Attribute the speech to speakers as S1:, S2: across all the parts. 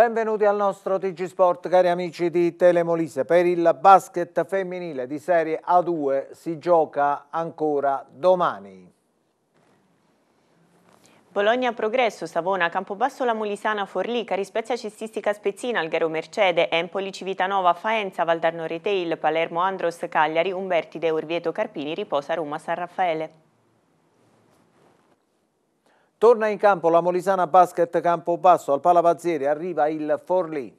S1: Benvenuti al nostro TG Sport, cari amici di Telemolise. Per il basket femminile di Serie A2 si gioca ancora domani.
S2: Bologna Progresso, Savona, Campobasso La Molisana, Forlì, Carispezia Cestistica Spezzina, Alghero Mercede, Empoli Civitanova, Faenza, Valdarno Retail, Palermo Andros, Cagliari, Umberti De Orvieto Carpini, Riposa Roma San Raffaele.
S1: Torna in campo la Molisana Basket Campobasso, al Palavazzieri arriva il Forlì.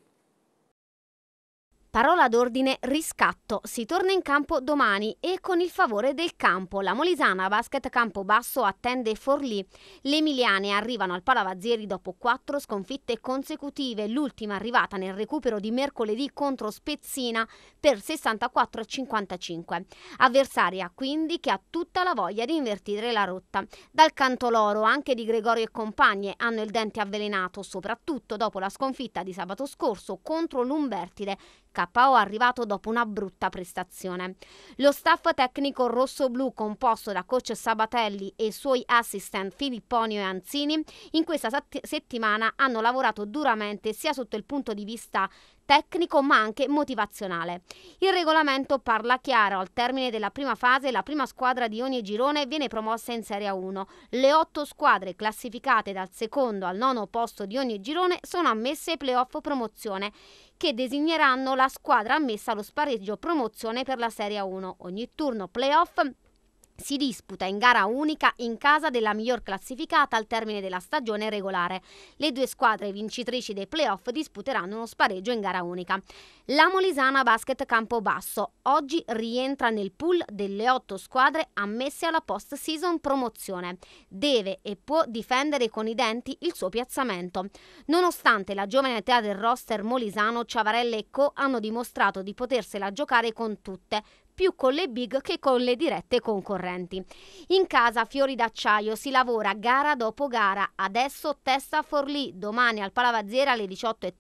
S3: Parola d'ordine riscatto. Si torna in campo domani e con il favore del campo. La Molisana Basket Campo Basso attende Forlì. Le Emiliane arrivano al Palavazzieri dopo quattro sconfitte consecutive, l'ultima arrivata nel recupero di mercoledì contro Spezzina per 64-55. Avversaria quindi che ha tutta la voglia di invertire la rotta. Dal canto loro anche di Gregorio e compagne hanno il dente avvelenato, soprattutto dopo la sconfitta di sabato scorso contro l'Umbertide KO arrivato dopo una brutta prestazione. Lo staff tecnico rosso-blu, composto da coach Sabatelli e i suoi assistant Filipponio e Anzini, in questa settimana hanno lavorato duramente sia sotto il punto di vista tecnico ma anche motivazionale. Il regolamento parla chiaro, al termine della prima fase la prima squadra di ogni girone viene promossa in Serie 1. Le otto squadre classificate dal secondo al nono posto di ogni girone sono ammesse ai playoff promozione che designeranno la squadra ammessa allo spareggio promozione per la Serie 1. Ogni turno playoff si disputa in gara unica in casa della miglior classificata al termine della stagione regolare. Le due squadre vincitrici dei playoff disputeranno uno spareggio in gara unica. La Molisana Basket Campobasso oggi rientra nel pool delle otto squadre ammesse alla post-season promozione. Deve e può difendere con i denti il suo piazzamento. Nonostante la giovane età del roster molisano, Ciavarelle e Co hanno dimostrato di potersela giocare con tutte, più con le big che con le dirette concorrenti. In casa Fiori d'Acciaio si lavora gara dopo gara, adesso testa Forlì, domani al Palavazziera alle 18.30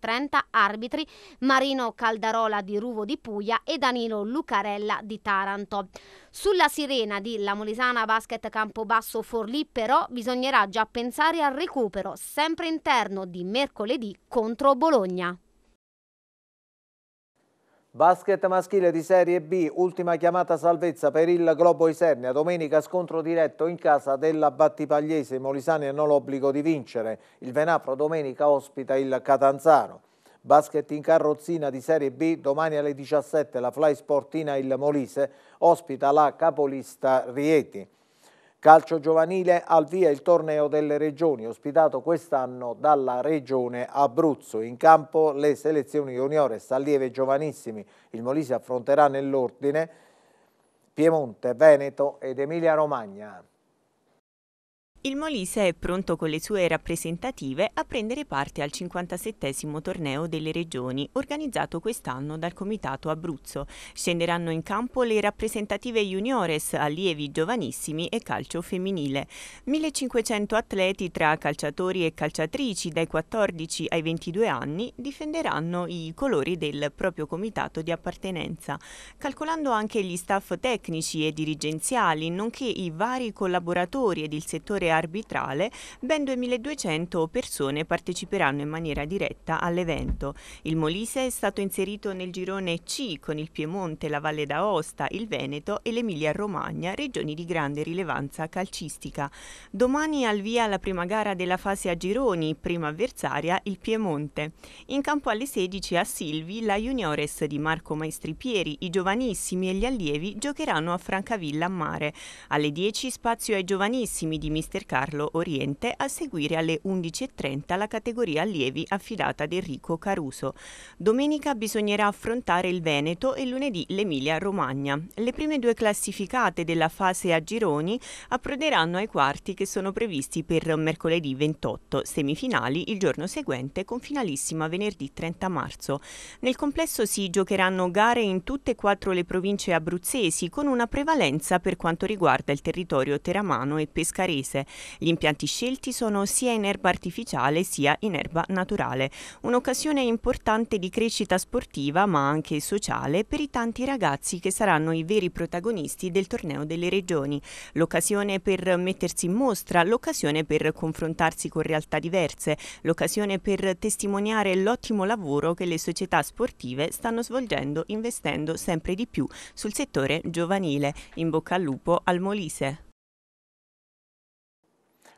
S3: arbitri Marino Caldarola di Ruvo di Puglia e Danilo Lucarella di Taranto. Sulla sirena di La Molisana Basket Campobasso Forlì però bisognerà già pensare al recupero, sempre interno di mercoledì contro Bologna.
S1: Basket maschile di Serie B, ultima chiamata salvezza per il Globo Isernia. Domenica scontro diretto in casa della Battipagliese. I molisani hanno l'obbligo di vincere. Il Venafro domenica ospita il Catanzaro. Basket in carrozzina di Serie B, domani alle 17 la Fly Sportina il Molise ospita la capolista Rieti. Calcio giovanile al via il torneo delle regioni, ospitato quest'anno dalla regione Abruzzo. In campo le selezioni juniores, allievi e giovanissimi. Il Molise affronterà nell'ordine Piemonte, Veneto ed Emilia Romagna.
S2: Il Molise è pronto con le sue rappresentative a prendere parte al 57 torneo delle regioni, organizzato quest'anno dal Comitato Abruzzo. Scenderanno in campo le rappresentative juniores, allievi giovanissimi e calcio femminile. 1500 atleti tra calciatori e calciatrici dai 14 ai 22 anni difenderanno i colori del proprio comitato di appartenenza, calcolando anche gli staff tecnici e dirigenziali, nonché i vari collaboratori ed il settore arbitrale, ben 2200 persone parteciperanno in maniera diretta all'evento. Il Molise è stato inserito nel girone C con il Piemonte, la Valle d'Aosta, il Veneto e l'Emilia-Romagna, regioni di grande rilevanza calcistica. Domani al via la prima gara della fase a gironi, prima avversaria il Piemonte. In campo alle 16 a Silvi la Juniores di Marco Maestri Pieri, i giovanissimi e gli allievi giocheranno a Francavilla a Mare. Alle 10 spazio ai giovanissimi di Mr. Carlo Oriente a seguire alle 11.30 la categoria allievi affidata ad Enrico Caruso. Domenica bisognerà affrontare il Veneto e lunedì l'Emilia-Romagna. Le prime due classificate della fase a gironi approderanno ai quarti che sono previsti per mercoledì 28, semifinali il giorno seguente con finalissima venerdì 30 marzo. Nel complesso si giocheranno gare in tutte e quattro le province abruzzesi con una prevalenza per quanto riguarda il territorio teramano e pescarese. Gli impianti scelti sono sia in erba artificiale sia in erba naturale, un'occasione importante di crescita sportiva ma anche sociale per i tanti ragazzi che saranno i veri protagonisti del torneo delle regioni, l'occasione per mettersi in mostra, l'occasione per confrontarsi con realtà diverse, l'occasione per testimoniare l'ottimo lavoro che le società sportive stanno svolgendo investendo sempre di più sul settore giovanile. In bocca al lupo al Molise.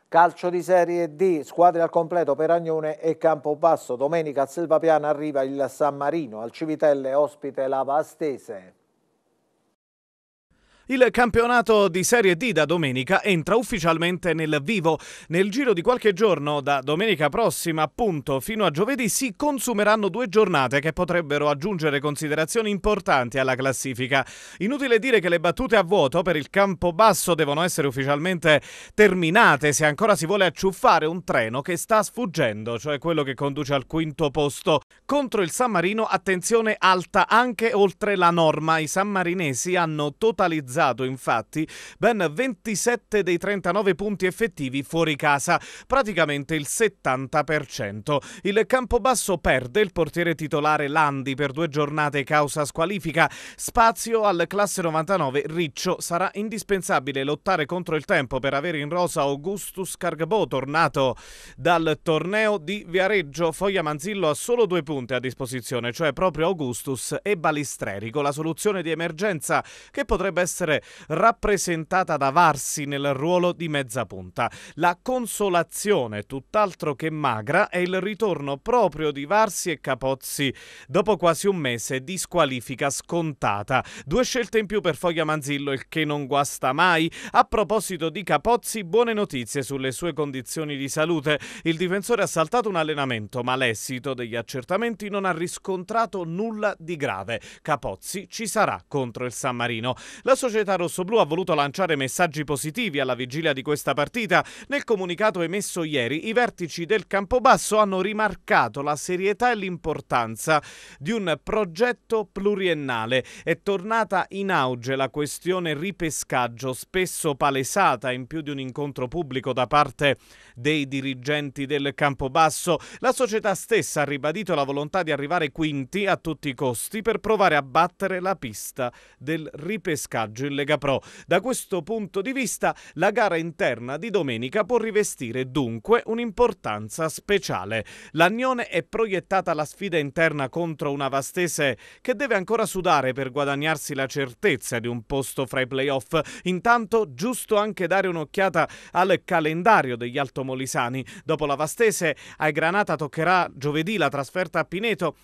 S1: Calcio di Serie D, squadre al completo per Agnone e Campobasso. Domenica a Selvapiana arriva il San Marino, al Civitelle ospite la Vastese.
S4: Il campionato di Serie D da domenica entra ufficialmente nel vivo. Nel giro di qualche giorno, da domenica prossima appunto fino a giovedì, si consumeranno due giornate che potrebbero aggiungere considerazioni importanti alla classifica. Inutile dire che le battute a vuoto per il campo basso devono essere ufficialmente terminate se ancora si vuole acciuffare un treno che sta sfuggendo, cioè quello che conduce al quinto posto. Contro il San Marino, attenzione alta anche oltre la norma. I sammarinesi hanno totalizzato realizzato infatti ben 27 dei 39 punti effettivi fuori casa, praticamente il 70%. Il Campobasso perde il portiere titolare Landi per due giornate causa squalifica. Spazio al classe 99 Riccio. Sarà indispensabile lottare contro il tempo per avere in rosa Augustus Cargbo tornato dal torneo di Viareggio. Foglia Manzillo ha solo due punti a disposizione, cioè proprio Augustus e Balistreri, con la soluzione di emergenza che potrebbe essere essere rappresentata da Varsi nel ruolo di mezza punta. La consolazione, tutt'altro che magra, è il ritorno proprio di Varsi e Capozzi dopo quasi un mese di squalifica scontata. Due scelte in più per Foglia Manzillo, il che non guasta mai. A proposito di Capozzi, buone notizie sulle sue condizioni di salute. Il difensore ha saltato un allenamento, ma l'esito degli accertamenti non ha riscontrato nulla di grave. Capozzi ci sarà contro il San Marino. La società società rossoblù ha voluto lanciare messaggi positivi alla vigilia di questa partita. Nel comunicato emesso ieri, i vertici del Campobasso hanno rimarcato la serietà e l'importanza di un progetto pluriennale. È tornata in auge la questione ripescaggio, spesso palesata in più di un incontro pubblico da parte dei dirigenti del Campobasso. La società stessa ha ribadito la volontà di arrivare quinti a tutti i costi per provare a battere la pista del ripescaggio in Lega Pro. Da questo punto di vista la gara interna di domenica può rivestire dunque un'importanza speciale. L'Agnone è proiettata alla sfida interna contro una Vastese che deve ancora sudare per guadagnarsi la certezza di un posto fra i playoff. Intanto giusto anche dare un'occhiata al calendario degli altomolisani. Dopo la Vastese ai Granata toccherà giovedì la trasferta a Pineto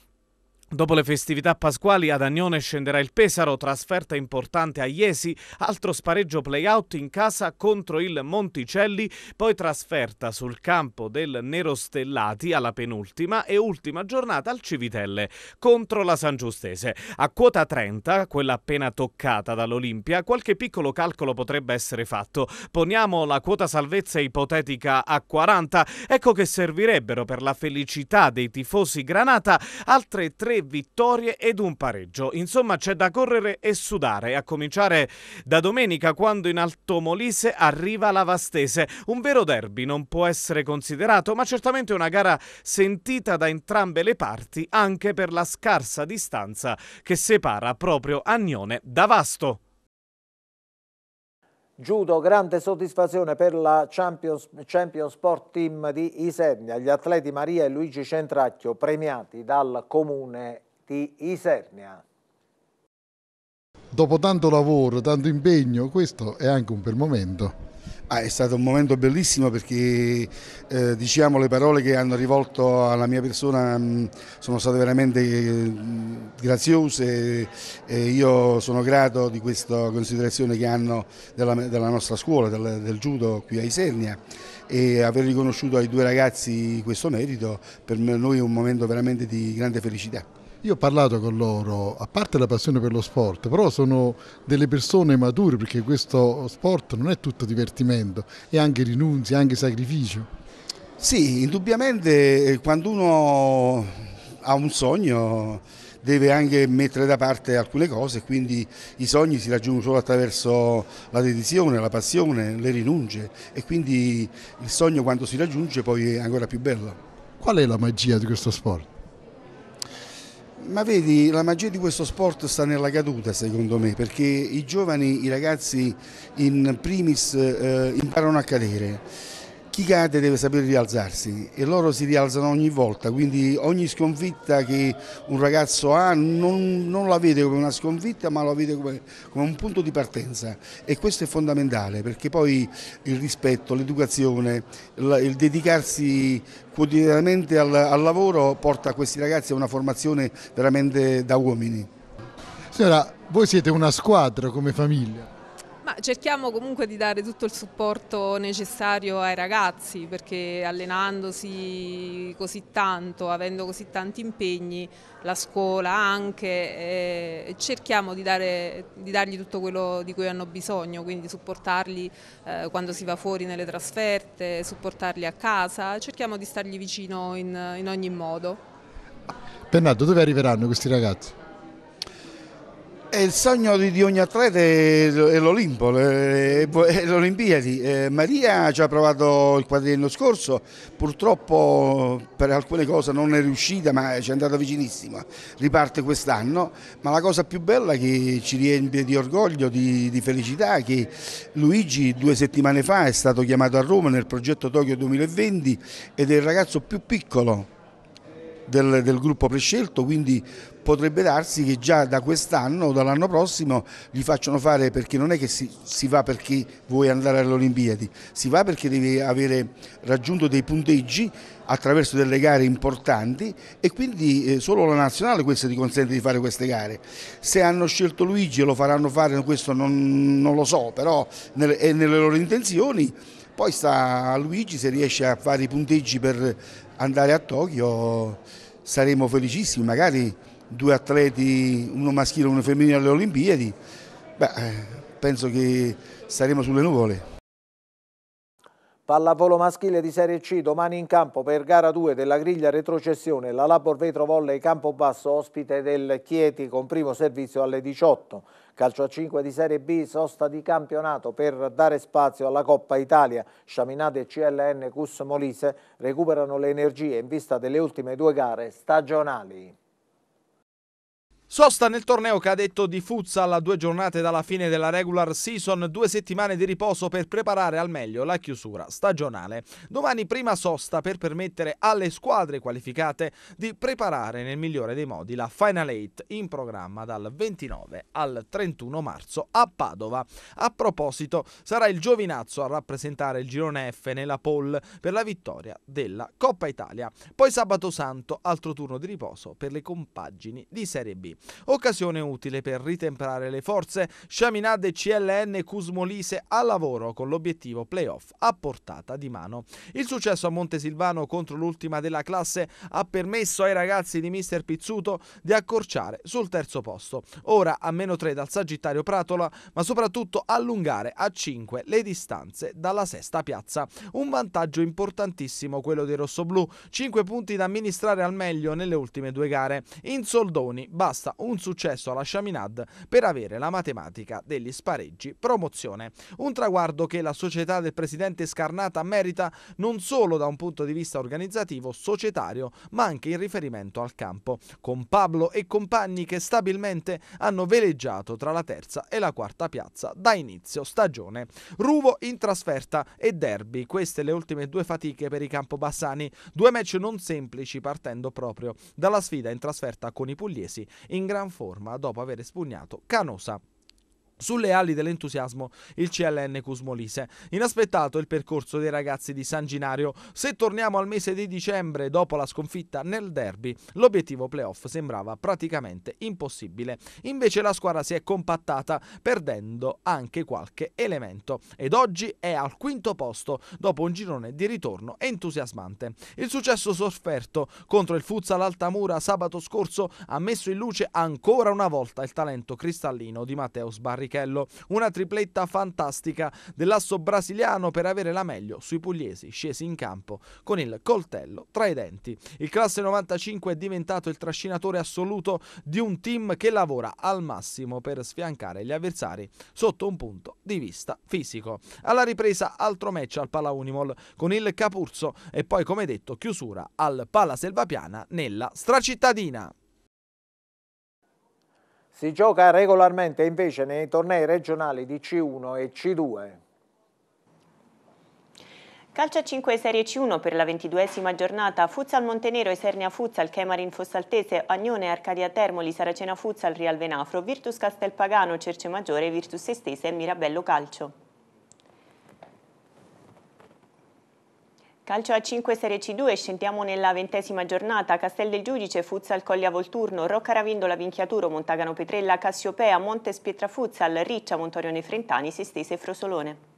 S4: Dopo le festività pasquali ad Agnone scenderà il Pesaro, trasferta importante a Iesi, altro spareggio playout in casa contro il Monticelli, poi trasferta sul campo del Nero Stellati alla penultima e ultima giornata al Civitelle contro la San Giustese. A quota 30, quella appena toccata dall'Olimpia, qualche piccolo calcolo potrebbe essere fatto. Poniamo la quota salvezza ipotetica a 40, ecco che servirebbero per la felicità dei tifosi Granata altre tre vittorie ed un pareggio. Insomma c'è da correre e sudare, a cominciare da domenica quando in Alto Molise arriva la Vastese. Un vero derby non può essere considerato, ma certamente una gara sentita da entrambe le parti anche per la scarsa distanza che separa proprio Agnone da Vasto.
S1: Giudo, grande soddisfazione per la Champions, Champions Sport Team di Isernia, gli atleti Maria e Luigi Centracchio premiati dal comune di Isernia.
S5: Dopo tanto lavoro, tanto impegno, questo è anche un bel momento. Ah, è stato un momento bellissimo perché eh, diciamo le parole che hanno rivolto alla mia persona mh, mm, sono state veramente mh, mm, graziose e io sono grato di questa considerazione che hanno della, della nostra scuola, del, del, judo qui a Isernia e aver riconosciuto ai due ragazzi questo merito per noi è un momento veramente di grande felicità. Io ho parlato con loro, a parte la passione per lo sport, però sono delle persone mature perché questo sport non è tutto divertimento, è anche rinunzia, è anche sacrificio. Sì, indubbiamente eh, quando uno ha un sogno deve anche mettere da parte alcune cose, quindi i sogni si raggiungono solo attraverso la dedizione, la passione, le rinunce e quindi il sogno quando si raggiunge poi è ancora più bello. Qual è la magia di questo sport? Ma vedi, la magia di questo sport sta nella caduta, secondo me, perché i giovani, i ragazzi in primis eh, imparano a cadere chi cade deve sapere rialzarsi e loro si rialzano ogni volta, quindi ogni sconfitta che un ragazzo ha non, non la vede come una sconfitta ma la vede come, come, un punto di partenza e questo è fondamentale perché poi il rispetto, l'educazione, il, il, dedicarsi quotidianamente al, al lavoro porta questi ragazzi a una formazione veramente da uomini. Signora, voi siete una squadra come famiglia.
S2: Ma cerchiamo comunque di dare tutto il supporto necessario ai ragazzi perché allenandosi così tanto, avendo così tanti impegni, la scuola anche, eh, cerchiamo di, dare, di, dargli tutto quello di cui hanno bisogno, quindi supportarli eh, quando si va fuori nelle trasferte, supportarli a casa, cerchiamo di stargli vicino in, in ogni modo.
S5: Bernardo, dove arriveranno questi ragazzi? il sogno di, ogni atleta è, l'Olimpo, è l'Olimpiadi. Eh, Maria ci ha provato il quadriennio scorso, purtroppo per alcune cose non è riuscita ma ci è andata vicinissima, riparte quest'anno, ma la cosa più bella che ci riempie di orgoglio, di, di felicità è che Luigi due settimane fa è stato chiamato a Roma nel progetto Tokyo 2020 ed è il ragazzo più piccolo del, del gruppo prescelto, quindi potrebbe darsi che già da quest'anno o dall'anno prossimo gli facciano fare perché non è che si, si va perché vuoi andare alle Olimpiadi, si va perché devi avere raggiunto dei punteggi attraverso delle gare importanti e quindi eh, solo la nazionale questo ti consente di fare queste gare. Se hanno scelto Luigi e lo faranno fare, questo non, non lo so, però nel, è nelle loro intenzioni. Poi sta a Luigi se riesce a fare i punteggi per andare a Tokyo saremo felicissimi, magari due atleti, uno maschile e uno femminile alle Olimpiadi, beh, eh, penso che saremo sulle nuvole.
S1: Pallavolo maschile di Serie C domani in campo per gara 2 della griglia retrocessione la Labor Vetro Volley Campobasso ospite del Chieti con primo servizio alle 18. Calcio a 5 di Serie B, sosta di campionato per dare spazio alla Coppa Italia. Sciaminate e CLN Cus Molise recuperano le energie in vista delle ultime due gare stagionali.
S6: Sosta nel torneo cadetto di futsal a due giornate dalla fine della regular season, due settimane di riposo per preparare al meglio la chiusura stagionale. Domani prima sosta per permettere alle squadre qualificate di preparare nel migliore dei modi la Final Eight in programma dal 29 al 31 marzo a Padova. A proposito, sarà il Giovinazzo a rappresentare il girone F nella pole per la vittoria della Coppa Italia. Poi sabato santo, altro turno di riposo per le compagini di Serie B. Occasione utile per ritemprare le forze. Chaminade e CLN Cusmolise al lavoro con l'obiettivo playoff a portata di mano. Il successo a Montesilvano contro l'ultima della classe ha permesso ai ragazzi di Mister Pizzuto di accorciare sul terzo posto. Ora a meno 3 dal Sagittario Pratola, ma soprattutto allungare a 5 le distanze dalla sesta piazza. Un vantaggio importantissimo quello dei rossoblù, 5 punti da amministrare al meglio nelle ultime due gare. In soldoni basta basta un successo alla Chaminade per avere la matematica degli spareggi promozione. Un traguardo che la società del presidente Scarnata merita non solo da un punto di vista organizzativo, societario, ma anche in riferimento al campo, con Pablo e compagni che stabilmente hanno veleggiato tra la terza e la quarta piazza da inizio stagione. Ruvo in trasferta e derby, queste le ultime due fatiche per i campobassani, due match non semplici partendo proprio dalla sfida in trasferta con i pugliesi in in gran forma dopo aver espugnato Canosa. Sulle ali dell'entusiasmo il CLN Cusmolise. Inaspettato il percorso dei ragazzi di San Ginario. Se torniamo al mese di dicembre dopo la sconfitta nel derby, l'obiettivo playoff sembrava praticamente impossibile. Invece la squadra si è compattata perdendo anche qualche elemento ed oggi è al quinto posto dopo un girone di ritorno entusiasmante. Il successo sofferto contro il Futsal Altamura sabato scorso ha messo in luce ancora una volta il talento cristallino di Matteo Sbarri Barrichello. Una tripletta fantastica dell'asso brasiliano per avere la meglio sui pugliesi scesi in campo con il coltello tra i denti. Il classe 95 è diventato il trascinatore assoluto di un team che lavora al massimo per sfiancare gli avversari sotto un punto di vista fisico. Alla ripresa altro match al Pala Unimol con il Capurzo e poi come detto chiusura al Pala Selvapiana nella stracittadina.
S1: Si gioca regolarmente invece nei tornei regionali di C1 e C2.
S2: Calcio 5 Serie C1 per la ventiduesima giornata, Futsal Montenero, Esernia Futsal, Chemarin Fossaltese, Agnone, Arcadia Termoli, Saracena Futsal, Real Venafro, Virtus Castelpagano, Cerce Maggiore, Virtus Estese e Mirabello Calcio. Calcio a 5 Serie C2, scendiamo nella ventesima giornata. Castel del Giudice, Futsal Collia Volturno, Rocca Ravindola Vinchiaturo, Montagano Petrella, Cassiopea, Montes Pietra, Futsal, Riccia, Montorione Frentani, Sestese e Frosolone.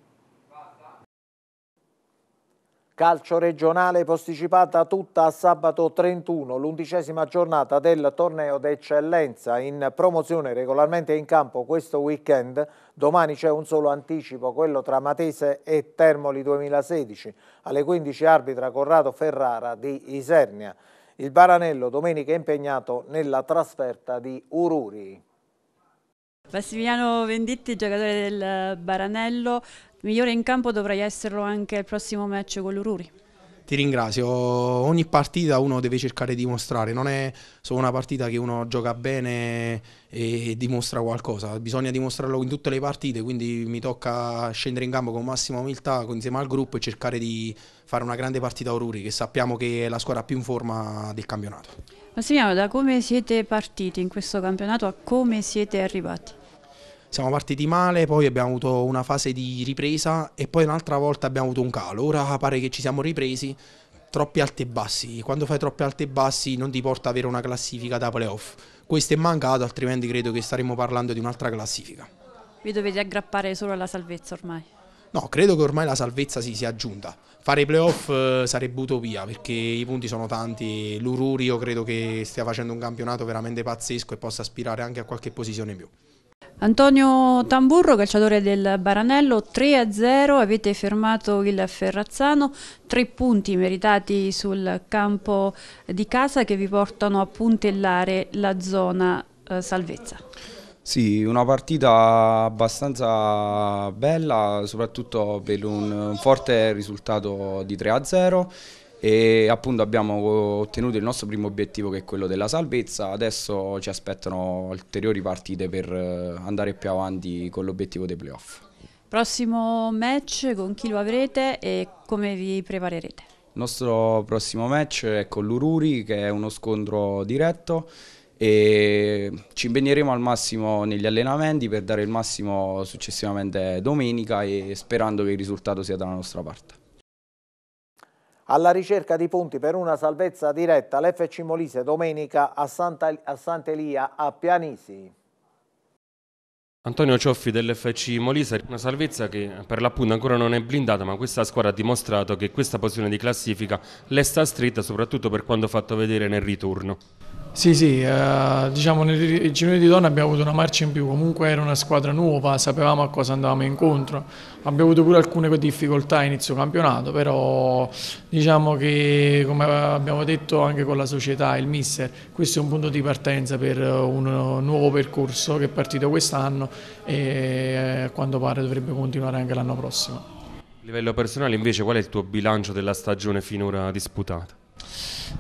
S1: Calcio regionale posticipata tutta a sabato 31, l'undicesima giornata del torneo d'eccellenza in promozione regolarmente in campo questo weekend. Domani c'è un solo anticipo, quello tra Matese e Termoli 2016. Alle 15 arbitra Corrado Ferrara di Isernia. Il Baranello domenica è impegnato nella trasferta di Ururi.
S7: Massimiliano Venditti, giocatore del Baranello, migliore in campo dovrai esserlo anche al prossimo match con l'Ururi.
S8: Ti ringrazio, ogni partita uno deve cercare di mostrare, non è solo una partita che uno gioca bene e dimostra qualcosa, bisogna dimostrarlo in tutte le partite, quindi mi tocca scendere in campo con massima umiltà insieme al gruppo e cercare di fare una grande partita a Ururi che sappiamo che è la squadra più in forma del campionato.
S7: Massimiliano, da come siete partiti in questo campionato a come siete arrivati?
S8: siamo partiti male, poi abbiamo avuto una fase di ripresa e poi un'altra volta abbiamo avuto un calo. Ora pare che ci siamo ripresi, troppi alti e bassi. Quando fai troppi alti e bassi non ti porta ad avere una classifica da playoff. Questo è mancato, altrimenti credo che staremmo parlando di un'altra classifica.
S7: Vi dovete aggrappare solo alla salvezza ormai?
S8: No, credo che ormai la salvezza si sia aggiunta. Fare i playoff eh, sarebbe utopia perché i punti sono tanti. L'Ururi io credo che stia facendo un campionato veramente pazzesco e possa aspirare anche a qualche posizione in più.
S7: Antonio Tamburro, calciatore del Baranello, 3-0, avete fermato il Ferrazzano, tre punti meritati sul campo di casa che vi portano a puntellare la zona eh, salvezza.
S6: Sì, una partita abbastanza bella, soprattutto per un forte risultato di 3-0 e appunto abbiamo ottenuto il nostro primo obiettivo che è quello della salvezza, adesso ci aspettano ulteriori partite per eh, andare più avanti con l'obiettivo dei playoff.
S7: Prossimo match con chi lo avrete e come vi preparerete?
S6: Il nostro prossimo match è con l'Ururi che è uno scontro diretto e ci impegneremo al massimo negli allenamenti per dare il massimo successivamente domenica e sperando che il risultato sia dalla nostra parte
S1: alla ricerca di punti per una salvezza diretta l'FC Molise domenica a, Santa, a Sant'Elia a Pianisi.
S9: Antonio Cioffi dell'FC Molise, una salvezza che per l'appunto ancora non è blindata ma questa squadra ha dimostrato che questa posizione di classifica le sta stretta soprattutto per quanto fatto vedere nel ritorno.
S8: Sì, sì, eh, diciamo nel girone di donne abbiamo avuto una marcia in più, comunque era una squadra nuova, sapevamo a cosa andavamo incontro, abbiamo avuto pure alcune difficoltà a inizio campionato, però diciamo che come abbiamo detto anche con la società, il mister, questo è un punto di partenza per un nuovo percorso che è partito quest'anno e eh, a quanto pare dovrebbe continuare anche l'anno prossimo.
S9: A livello personale invece qual è il tuo bilancio della stagione finora disputata?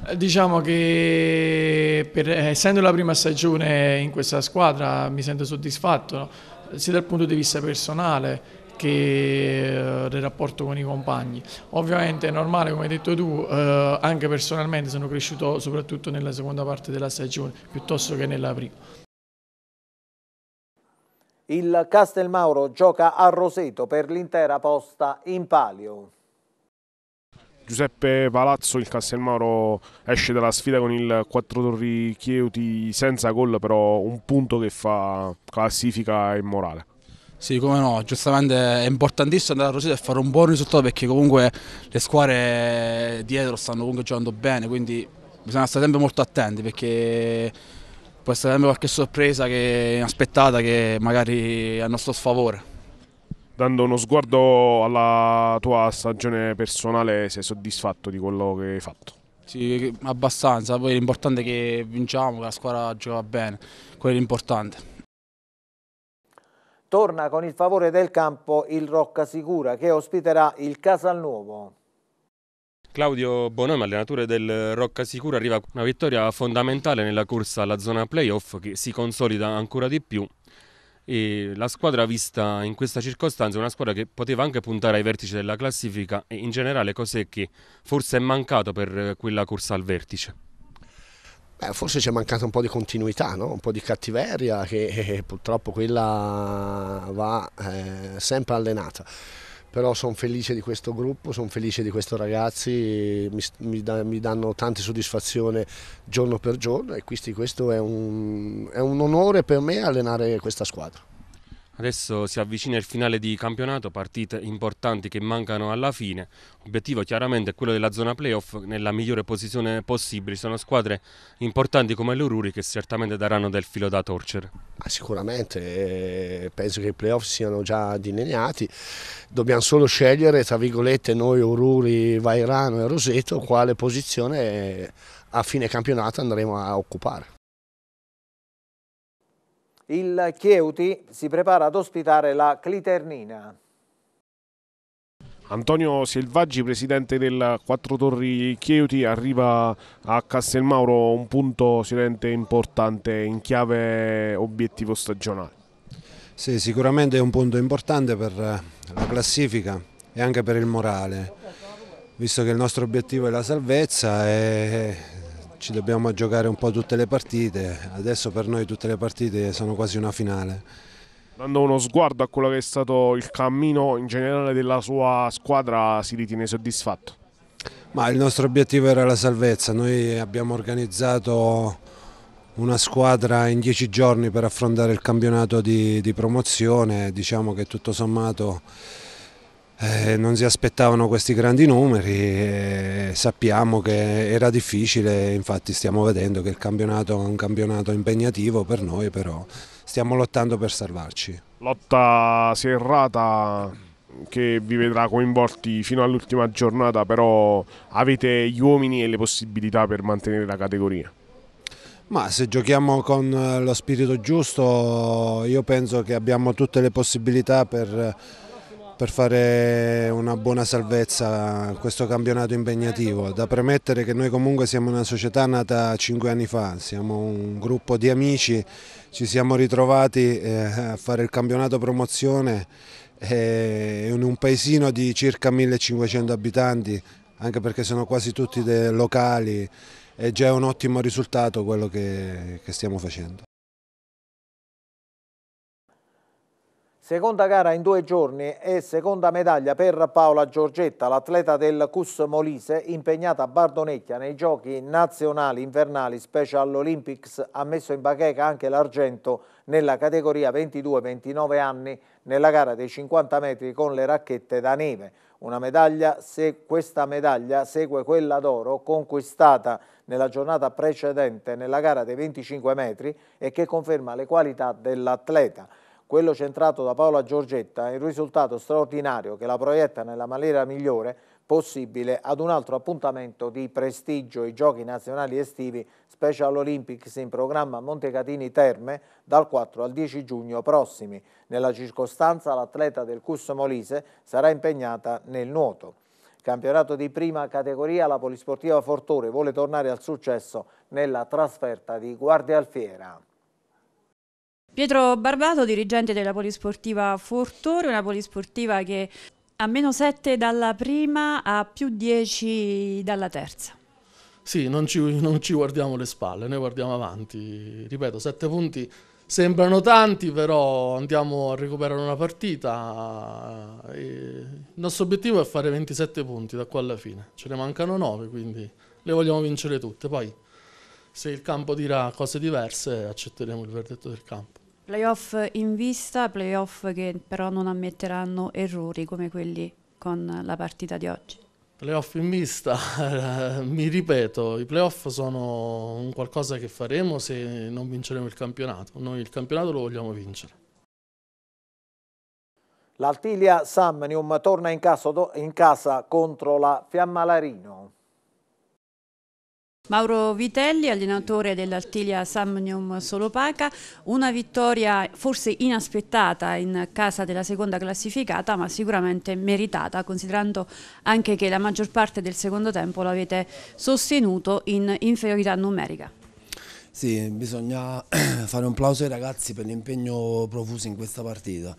S8: Eh, diciamo che per, eh, essendo la prima stagione in questa squadra mi sento soddisfatto, no? sia dal punto di vista personale che eh, del rapporto con i compagni. Ovviamente è normale, come hai detto tu, eh, anche personalmente sono cresciuto soprattutto nella seconda parte della stagione piuttosto che nella prima.
S4: Il
S1: Castelmauro gioca a Roseto per l'intera posta in palio.
S10: Giuseppe Palazzo, il Castelmauro esce dalla sfida con il 4 Torri Chieuti senza gol, però un punto che fa classifica e morale.
S11: Sì, come no, giustamente è importantissimo andare a Rosita e fare un buon risultato perché comunque le squadre dietro stanno comunque giocando bene, quindi bisogna stare sempre molto attenti
S10: perché può essere sempre qualche sorpresa che, inaspettata che magari è a nostro sfavore dando uno sguardo alla tua stagione personale, sei soddisfatto di quello che hai fatto? Sì, abbastanza. Poi l'importante è che
S11: vinciamo, che la squadra gioca bene, quello è l'importante.
S1: Torna con il favore del campo il Rocca Sicura che ospiterà il Casalnuovo.
S9: Claudio Bonomi, allenatore del Rocca Sicura, arriva una vittoria fondamentale nella corsa alla zona playoff che si consolida ancora di più e la squadra vista in questa circostanza è una squadra che poteva anche puntare ai vertici della classifica e in generale cos'è che forse è mancato per quella corsa al vertice?
S2: Beh,
S5: forse ci è mancata un po' di continuità, no? un po' di cattiveria che eh, purtroppo quella va eh, sempre allenata però sono felice di questo gruppo, sono felice di questi ragazzi, mi, mi, da, mi, danno tante soddisfazioni giorno per giorno e quindi questo è un, è un onore per me allenare questa squadra.
S9: Adesso si avvicina il finale di campionato, partite importanti che mancano alla fine. L'obiettivo chiaramente è quello della zona playoff nella migliore posizione possibile. Sono squadre importanti come l'Ururi che certamente daranno del filo da torcere.
S5: Ah, sicuramente, eh, penso che i playoff siano già delineati. Dobbiamo solo scegliere, tra virgolette, noi Ururi, Vairano e Roseto, quale posizione eh, a fine campionato andremo a
S10: occupare.
S1: Il Chieuti si prepara ad ospitare la Cliternina.
S10: Antonio Selvaggi, presidente del Quattro Torri Chieuti, arriva a Castelmauro un punto sicuramente importante in chiave obiettivo stagionale. Sì,
S12: sicuramente è un punto importante per eh, la classifica e anche per il morale, visto che il nostro obiettivo è la salvezza e ci dobbiamo giocare un po' tutte le partite, adesso per noi tutte le partite sono quasi una finale.
S10: Dando uno sguardo a quello che è stato il cammino in generale della sua squadra si ritiene soddisfatto?
S12: Ma il nostro obiettivo era la salvezza, noi abbiamo organizzato una squadra in dieci giorni per affrontare il campionato di, di promozione, diciamo che tutto sommato eh, non si aspettavano questi grandi numeri, eh, sappiamo che era difficile, infatti stiamo vedendo che il campionato è un campionato impegnativo per noi, però stiamo lottando per salvarci.
S10: Lotta serrata che vi vedrà coinvolti fino all'ultima giornata, però avete gli uomini e le possibilità per mantenere la categoria.
S12: Ma se giochiamo con eh, lo spirito giusto, io penso che abbiamo tutte le possibilità per per fare una buona salvezza a questo campionato impegnativo. Da premettere che noi comunque siamo una società nata cinque anni fa, siamo un gruppo di amici, ci siamo ritrovati eh, a fare il campionato promozione eh, in un paesino di circa 1500 abitanti, anche perché sono quasi tutti locali, è già un ottimo risultato quello che stiamo facendo.
S1: Seconda gara in due giorni e seconda medaglia per Paola Giorgetta, l'atleta del Cus Molise impegnata a Bardonecchia nei giochi nazionali invernali Special Olympics ha messo in bacheca anche l'argento nella categoria 22-29 anni nella gara dei 50 metri con le racchette da neve. Medaglia, questa medaglia segue quella d'oro conquistata nella giornata precedente nella gara dei 25 metri e che conferma le qualità dell'atleta quello centrato da Paola Giorgetta, è il risultato straordinario che la proietta nella maniera migliore possibile ad un altro appuntamento di prestigio, i giochi nazionali estivi Special Olympics in programma Montecatini Terme dal 4 al 10 giugno prossimi. Nella circostanza l'atleta del Cus Molise sarà impegnata nel nuoto. Campionato di prima categoria, la Polisportiva Fortore vuole tornare al successo nella trasferta di Guardia Alfiera.
S7: Pietro Barbato, dirigente della polisportiva Fortore, una polisportiva che a meno 7 dalla prima a più 10 dalla terza.
S8: Sì, non ci, non ci guardiamo le spalle, noi guardiamo avanti. Ripeto, 7 punti sembrano tanti, però andiamo a recuperare una partita. il nostro obiettivo è fare 27 punti da qua alla fine, ce ne mancano 9, quindi le vogliamo vincere tutte. Poi se il campo dirà cose diverse accetteremo il verdetto del campo.
S7: Playoff in vista, playoff che però non ammetteranno errori come quelli con la partita di oggi.
S8: Playoff in vista, mi ripeto, i playoff sono un qualcosa che faremo se non vinceremo il campionato. Noi il campionato lo vogliamo vincere.
S1: L'Altilia Samnium torna in casa, in casa contro la Fiammalarino.
S7: Mauro Vitelli, allenatore dell'Artiglia Samnium Solopaca, una vittoria forse inaspettata in casa della seconda classificata ma sicuramente meritata considerando anche che la maggior parte del secondo tempo l'avete sostenuto in inferiorità numerica.
S11: Sì, bisogna fare un plauso ai ragazzi per l'impegno profuso in questa partita.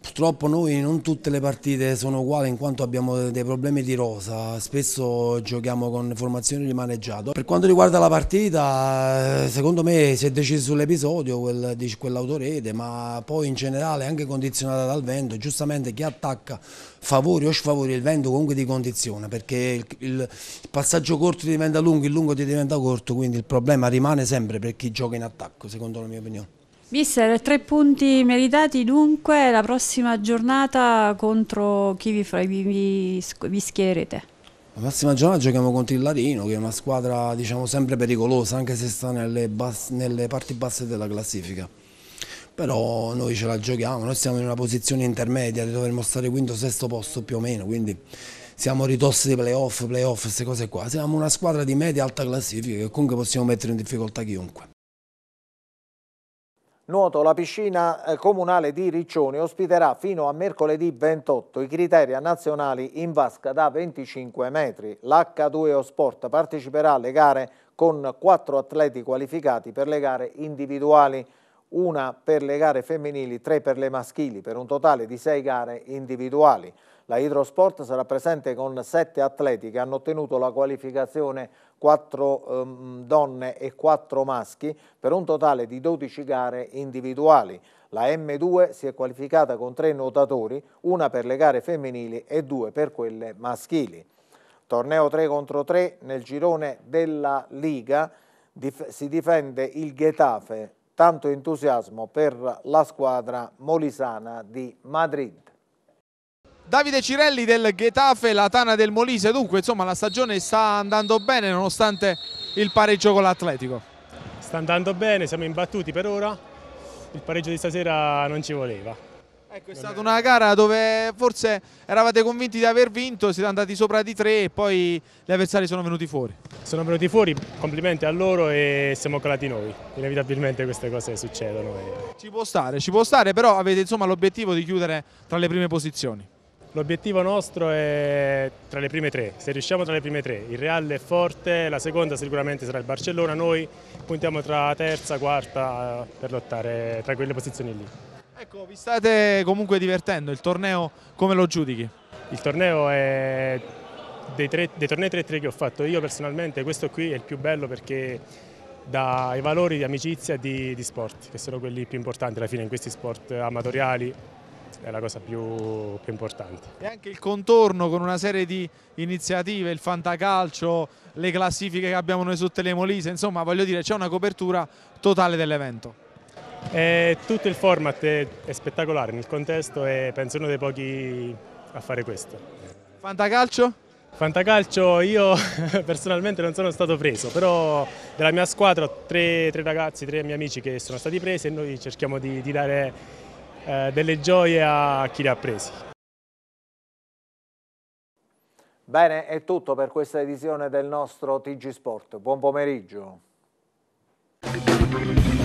S11: Purtroppo noi non tutte le partite sono uguali in quanto abbiamo dei problemi di rosa, spesso giochiamo con formazioni di maneggiato. Per quanto riguarda la partita, eh, secondo me si è deciso sull'episodio, quel, quell'autorete, ma poi in generale anche condizionata dal vento, giustamente chi attacca favori o sfavori il vento comunque ti condiziona perché il, il, passaggio corto diventa lungo, il lungo ti diventa corto, quindi il problema rimane sempre per chi gioca in attacco, secondo la mia opinione.
S7: Mister, tre punti meritati dunque la prossima giornata contro chi vi, vi, vi, vi schierete?
S11: La prossima giornata giochiamo contro il Larino che è una squadra diciamo sempre pericolosa anche se sta nelle, basse, nelle parti basse della classifica però noi ce la giochiamo, noi siamo in una posizione intermedia, dovremmo stare quinto o sesto posto più o meno, quindi siamo ritossi dei playoff, playoff, queste cose qua, siamo una squadra di media alta classifica che comunque possiamo mettere in difficoltà chiunque.
S1: Nuoto, la piscina eh, comunale di Riccioni ospiterà fino a mercoledì 28 i criteria nazionali in vasca da 25 metri. L'H2O Sport parteciperà alle gare con quattro atleti qualificati per le gare individuali una per le gare femminili, tre per le maschili, per un totale di sei gare individuali. La Hydrosport sarà presente con sette atleti che hanno ottenuto la qualificazione quattro um, donne e quattro maschi per un totale di 12 gare individuali. La M2 si è qualificata con tre nuotatori, una per le gare femminili e due per quelle maschili. Torneo 3 contro 3 nel girone della Liga dif si difende il Getafe tanto entusiasmo per la squadra molisana
S6: di Madrid. Davide Cirelli del Getafe, la Tana del Molise, dunque insomma la stagione sta andando bene nonostante il pareggio con l'Atletico.
S10: Sta andando bene, siamo imbattuti per ora, il pareggio di stasera non ci voleva.
S6: Ecco, è stata una gara dove forse eravate convinti di aver vinto, siete andati sopra di
S10: tre e poi gli avversari sono venuti fuori. Sono venuti fuori, complimenti a loro e siamo calati noi. Inevitabilmente queste cose succedono. E... Ci può stare, ci può stare, però avete l'obiettivo di chiudere tra le prime posizioni. L'obiettivo nostro è tra le prime tre, se riusciamo tra le prime tre, il Real è forte, la seconda sicuramente sarà il Barcellona, noi puntiamo tra terza e quarta eh, per lottare tra quelle posizioni lì. Ecco, vi state
S6: comunque divertendo, il torneo come lo giudichi?
S10: Il torneo è dei, tre, dei tornei 3-3 che ho fatto io personalmente, questo qui è il più bello perché dà i valori di amicizia e di, di sport, che sono quelli più importanti alla fine in questi sport amatoriali, è la cosa più, più, importante. E anche il contorno con una serie di
S6: iniziative, il fantacalcio, le classifiche che abbiamo noi sotto le molise, insomma voglio dire c'è una
S10: copertura totale dell'evento. Eh, tutto il format è, è, spettacolare nel contesto e penso uno dei pochi a fare questo.
S6: Fantacalcio?
S10: Fantacalcio io personalmente non sono stato preso, però della mia squadra ho tre, tre ragazzi, tre miei amici che sono stati presi e noi cerchiamo di, di dare eh, delle gioie a chi li ha presi.
S1: Bene, è tutto per questa edizione del nostro TG Sport. Buon pomeriggio.